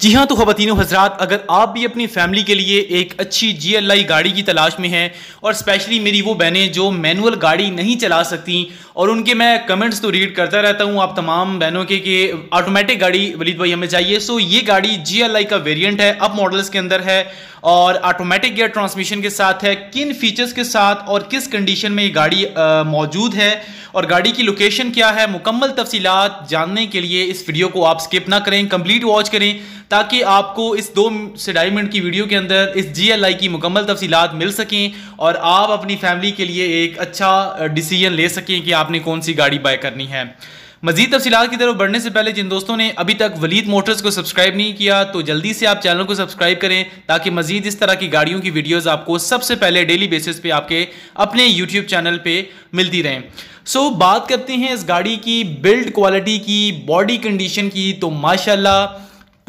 जी हाँ तो ख़वान हजरात अगर आप भी अपनी फैमिली के लिए एक अच्छी जी एल आई गाड़ी की तलाश में हैं और स्पेशली मेरी वो बहनें जो मैनुअल गाड़ी नहीं चला सकती और उनके मैं कमेंट्स तो रीड करता रहता हूँ आप तमाम बहनों के कि ऑटोमेटिक गाड़ी वलीद भाई हमें चाहिए सो ये गाड़ी जी एल आई का वेरियंट है अप मॉडल्स के अंदर है और ऑटोमेटिक गेयर ट्रांसमिशन के साथ है किन फीचर्स के साथ और किस कंडीशन में ये गाड़ी मौजूद है और गाड़ी की लोकेशन क्या है मुकम्मल तफसीत जानने के लिए इस वीडियो को आप स्किप ना करें कम्प्लीट वॉच करें ताकि आपको इस दो से ढाई मिनट की वीडियो के अंदर इस जी की मुकम्मल तफसीत मिल सकें और आप अपनी फैमिली के लिए एक अच्छा डिसीजन ले सकें कि आपने कौन सी गाड़ी बाय करनी है मजीद तफसीत की तरफ बढ़ने से पहले जिन दोस्तों ने अभी तक वलीद मोटर्स को सब्सक्राइब नहीं किया तो जल्दी से आप चैनल को सब्सक्राइब करें ताकि मजीद इस तरह की गाड़ियों की वीडियोस आपको सबसे पहले डेली बेसिस पे आपके अपने यूट्यूब चैनल पे मिलती रहें सो बात करते हैं इस गाड़ी की बिल्ड क्वालिटी की बॉडी कंडीशन की तो माशाला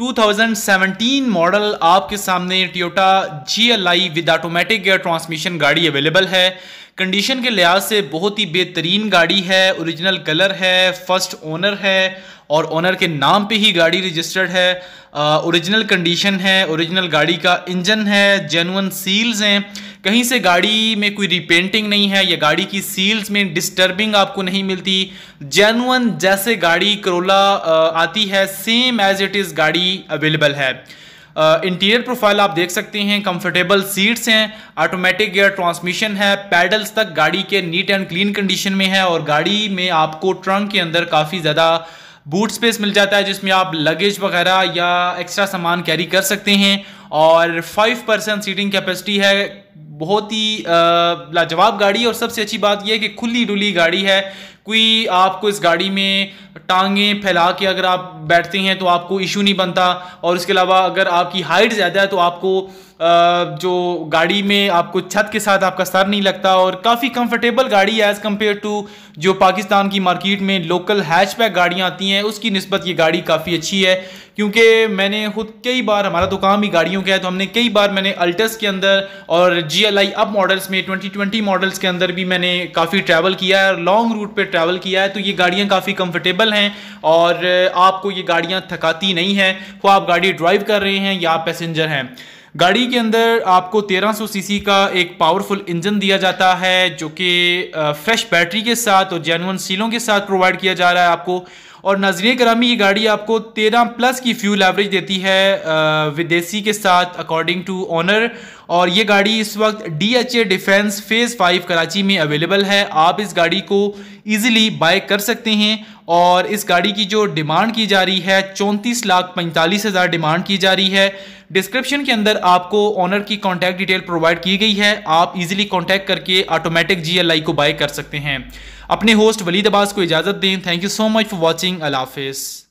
2017 मॉडल आपके सामने Toyota G L I with automatic gear transmission गाड़ी अवेलेबल है कंडीशन के लिहाज से बहुत ही बेहतरीन गाड़ी है ओरिजिनल कलर है फर्स्ट ओनर है और ओनर के नाम पे ही गाड़ी रजिस्टर्ड है ओरिजिनल कंडीशन है ओरिजिनल गाड़ी का इंजन है जेनुअन सील्स हैं कहीं से गाड़ी में कोई रिपेंटिंग नहीं है या गाड़ी की सील्स में डिस्टर्बिंग आपको नहीं मिलती जेनुअन जैसे गाड़ी करोला आती है सेम एज इट इज़ गाड़ी अवेलेबल है इंटीरियर प्रोफाइल आप देख सकते हैं कंफर्टेबल सीट्स हैं ऑटोमेटिक गियर ट्रांसमिशन है पैडल्स तक गाड़ी के नीट एंड क्लीन कंडीशन में है और गाड़ी में आपको ट्रंक के अंदर काफ़ी ज़्यादा बूट स्पेस मिल जाता है जिसमें आप लगेज वगैरह या एक्स्ट्रा सामान कैरी कर सकते हैं और फाइव परसेंट सीटिंग कैपेसिटी है बहुत ही लाजवाब गाड़ी और सबसे अच्छी बात यह है कि खुली डुली गाड़ी है कोई आपको इस गाड़ी में टांगे फैला के अगर आप बैठते हैं तो आपको इशू नहीं बनता और उसके अलावा अगर आपकी हाइट ज़्यादा है तो आपको जो गाड़ी में आपको छत के साथ आपका सर नहीं लगता और काफ़ी कंफर्टेबल गाड़ी है एज़ कम्पेयर टू जो पाकिस्तान की मार्केट में लोकल हैचपैक गाड़ियाँ आती हैं उसकी नस्बत ये गाड़ी काफ़ी अच्छी है क्योंकि मैंने खुद कई बार हमारा तो काम ही गाड़ियों का है तो हमने कई बार मैंने अल्टस के अंदर और G L I up models में ट्वेंटी ट्वेंटी मॉडल्स के अंदर भी मैंने काफ़ी ट्रैवल किया है लॉन्ग रूट पर ट्रैवल किया है तो ये गाड़ियाँ काफ़ी कंफर्टेबल हैं और आपको ये गाड़ियाँ थकाती नहीं हैं वो आप गाड़ी ड्राइव कर रहे हैं या पैसेंजर हैं गाड़ी के अंदर आपको 1300 सीसी का एक पावरफुल इंजन दिया जाता है जो कि फ्रेश बैटरी के साथ और जेनवन सीलों के साथ प्रोवाइड किया जा रहा है आपको और नजरिए करामी ये गाड़ी आपको 13 प्लस की फ्यूल एवरेज देती है विदेशी के साथ अकॉर्डिंग टू ऑनर और ये गाड़ी इस वक्त D H A defence phase five Karachi में अवेलेबल है आप इस गाड़ी को ईजिली बाय कर सकते हैं और इस गाड़ी की जो डिमांड की जा रही है चौंतीस लाख पैंतालीस हज़ार डिमांड की जा रही है डिस्क्रिप्शन के अंदर आपको ऑनर की कॉन्टैक्ट डिटेल प्रोवाइड की गई है आप इजीली कॉन्टैक्ट करके ऑटोमेटिक आई को बाय कर सकते हैं अपने होस्ट वलीद अब्बास को इजाज़त दें thank you so much for watching अलाफिज़